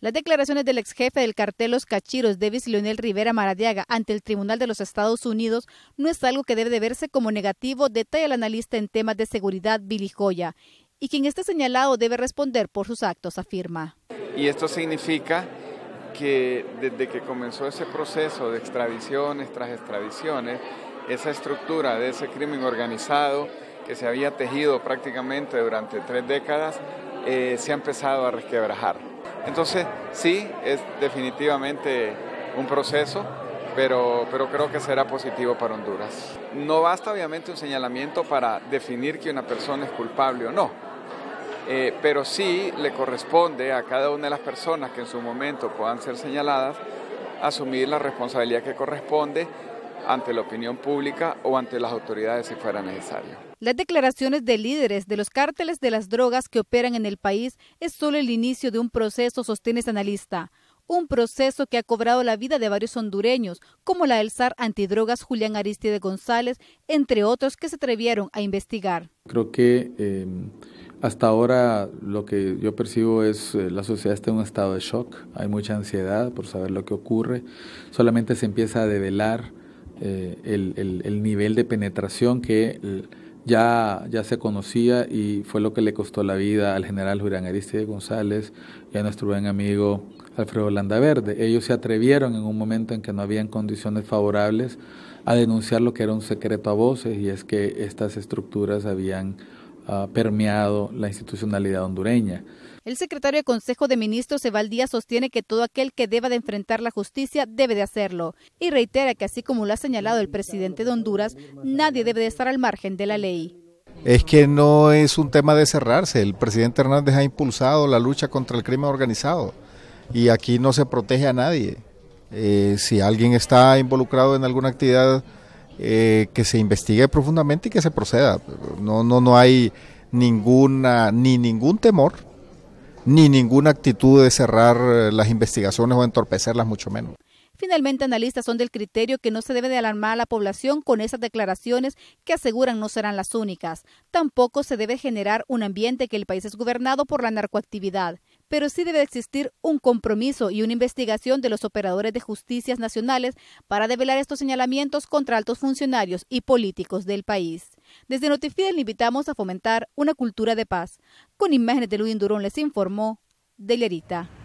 Las declaraciones del ex jefe del cartel Los Cachiros, Davis Leonel Rivera Maradiaga, ante el Tribunal de los Estados Unidos no es algo que debe de verse como negativo, detalla el analista en temas de seguridad Billy Joya. Y quien está señalado debe responder por sus actos, afirma. Y esto significa que desde que comenzó ese proceso de extradiciones tras extradiciones, esa estructura de ese crimen organizado que se había tejido prácticamente durante tres décadas, eh, se ha empezado a resquebrajar. Entonces, sí, es definitivamente un proceso, pero, creo que será positivo para Honduras. No basta obviamente un señalamiento para definir que una persona es culpable o no, eh, pero sí le corresponde a cada una de las personas que en su momento puedan ser señaladas asumir la responsabilidad que corresponde ante la opinión pública o ante las autoridades si fuera necesario. Las declaraciones de líderes de los cárteles de las drogas que operan en el país es solo el inicio de un proceso, sostiene este analista. Un proceso que ha cobrado la vida de varios hondureños, como la del SAR antidrogas Julián Aristide González, entre otros que se atrevieron a investigar. Creo que em, hasta ahora lo que yo percibo es eh, la sociedad está en un estado de shock, hay mucha ansiedad por saber lo que ocurre, solamente se empieza a develar eh, el, nivel de penetración que ya, ya se conocía y fue lo que le costó la vida al general Julián Aristide González y a nuestro buen amigo Alfredo Landaverde. Ellos se atrevieron en un momento en que no habían condiciones favorables a denunciar lo que era un secreto a voces y es que estas estructuras habían ha permeado la institucionalidad hondureña. El secretario de Consejo de Ministros, Evaldía, sostiene que todo aquel que deba de enfrentar la justicia debe de hacerlo y reitera que así como lo ha señalado el presidente de Honduras, nadie debe de estar al margen de la ley. Es que no es un tema de cerrarse. El presidente Hernández ha impulsado la lucha contra el crimen organizado y aquí no se protege a nadie. Eh, si alguien está involucrado en alguna actividad eh, que se investigue profundamente y que se proceda. No, no, no hay ninguna, ni ningún temor, ni ninguna actitud de cerrar eh, las investigaciones o entorpecerlas, mucho menos. Finalmente, analistas son del criterio que no se debe de alarmar a la población con esas declaraciones que aseguran no serán las únicas. Tampoco se debe generar un ambiente que el país es gobernado por la narcoactividad pero sí debe existir un compromiso y una investigación de los operadores de justicias nacionales para develar estos señalamientos contra altos funcionarios y políticos del país. Desde Notifidel le invitamos a fomentar una cultura de paz. Con imágenes de Luis Indurón les informó Delerita.